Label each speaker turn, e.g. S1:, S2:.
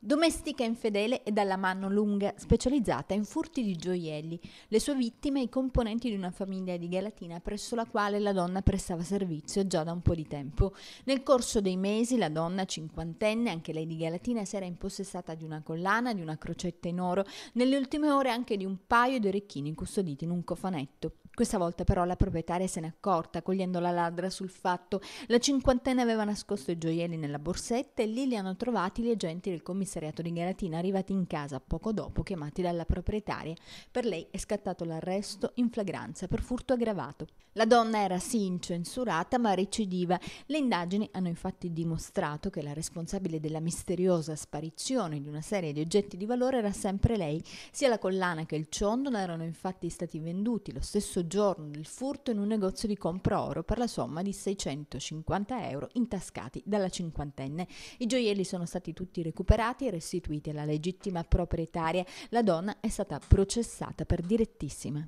S1: Domestica infedele e dalla mano lunga, specializzata in furti di gioielli, le sue vittime i componenti di una famiglia di Galatina presso la quale la donna prestava servizio già da un po' di tempo. Nel corso dei mesi la donna, cinquantenne, anche lei di Galatina, si era impossessata di una collana, di una crocetta in oro, nelle ultime ore anche di un paio di orecchini custoditi in un cofanetto. Questa volta però la proprietaria se n'è accorta, cogliendo la ladra sul fatto. La cinquantenne aveva nascosto i gioielli nella borsetta e lì li hanno trovati gli agenti del commissario commissariato di Galatina arrivati in casa poco dopo chiamati dalla proprietaria. Per lei è scattato l'arresto in flagranza per furto aggravato. La donna era sì incensurata ma recidiva. Le indagini hanno infatti dimostrato che la responsabile della misteriosa sparizione di una serie di oggetti di valore era sempre lei. Sia la collana che il ciondolo erano infatti stati venduti lo stesso giorno del furto in un negozio di compra oro per la somma di 650 euro intascati dalla cinquantenne. I gioielli sono stati tutti recuperati pagati restituiti alla legittima proprietaria. La donna è stata processata per direttissima.